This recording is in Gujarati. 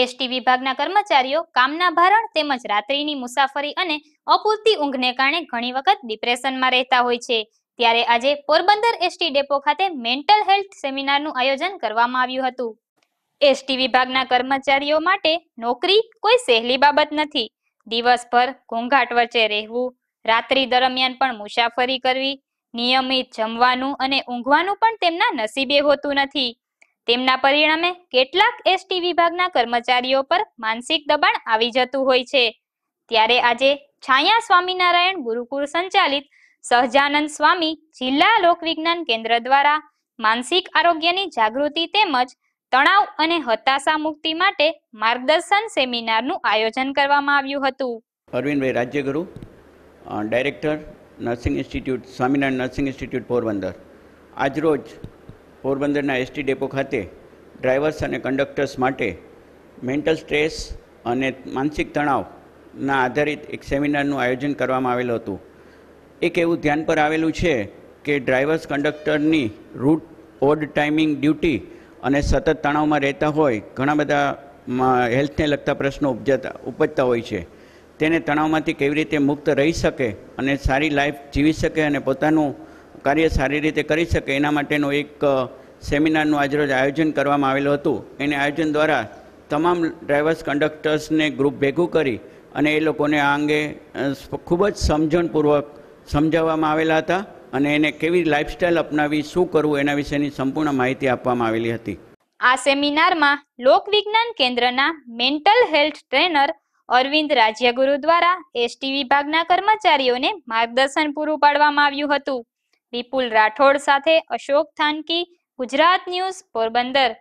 એસટી વિભાગના કર્મચારીઓ કામના ભારણ તેમજ રાત્રિની મુસાફરી અને અપૂરતી ઊંઘને કારણે ઘણી વખત ડિપ્રેશનમાં રહેતા હોય છે ત્યારે આજે પોરબંદર એસટી ડેપો ખાતે મેન્ટલ હેલ્થ સેમિનારનું આયોજન કરવામાં આવ્યું હતું એસટી વિભાગના કર્મચારીઓ માટે નોકરી કોઈ સહેલી બાબત નથી દિવસભર ઘોંઘાટ વચ્ચે રહેવું રાત્રિ દરમિયાન પણ મુસાફરી કરવી નિયમિત જમવાનું અને ઊંઘવાનું પણ તેમના નસીબે હોતું નથી તેમના પરિણામે કેટલાક એસટી વિભાગના કર્મચારીઓ પર માનસિક દબાણ આવી જતું હોય છે ત્યારે આજે છાયા સ્વામિનારાયણ ગુરુકુળ સંચાલિત સહજાનંદ સ્વામી જિલ્લા લોકવિજ્ઞાન કેન્દ્ર દ્વારા માનસિક આરોગ્યની જાગૃતિ તેમજ તણાવ અને હતાશા મુક્તિ માટે માર્ગદર્શન સેમિનારનું આયોજન કરવામાં આવ્યું હતું Arvindbhai Rajyaguru director nursing institute Swaminarayan nursing institute Porbandar આજરોજ પોરબંદરના એસટી ડેપો ખાતે ડ્રાઈવર્સ અને કંડક્ટર્સ માટે મેન્ટલ સ્ટ્રેસ અને માનસિક તણાવના આધારિત એક સેમિનારનું આયોજન કરવામાં આવેલું હતું એક એવું ધ્યાન પર આવેલું છે કે ડ્રાઈવર્સ કંડક્ટરની રૂટ ઓડ ટાઈમિંગ ડ્યુટી અને સતત તણાવમાં રહેતા હોય ઘણા બધા હેલ્થને લગતા પ્રશ્નો ઉપજતા ઉપજતા હોય છે તેને તણાવમાંથી કેવી રીતે મુક્ત રહી શકે અને સારી લાઈફ જીવી શકે અને પોતાનું કાર્ય સારી રીતે કરી શકે એના માટેનો એક સેમિનારનું આજરોજ આયોજન કરવામાં આવેલું હતું એને આયોજન દ્વારા તમામ ડ્રાઈવર્સ કંડક્ટર્સને ગ્રુપ ભેગું કરી અને એ લોકોને આ અંગે ખૂબ જ સમજણપૂર્વક સમજાવવામાં આવેલા હતા અને એને કેવી લાઇફસ્ટાઇલ અપનાવી શું કરવું એના વિશેની સંપૂર્ણ માહિતી આપવામાં આવેલી હતી આ સેમિનારમાં લોકવિજ્ઞાન કેન્દ્રના mental health trainer Arvind Rajyaguru દ્વારા એસટી વિભાગના કર્મચારીઓને માર્ગદર્શન પૂરું પાડવામાં આવ્યું હતું વિપુલ રાઠોડ સાથે અશોક થાનકી ગુજરાત ન્યૂઝ પોરબંદર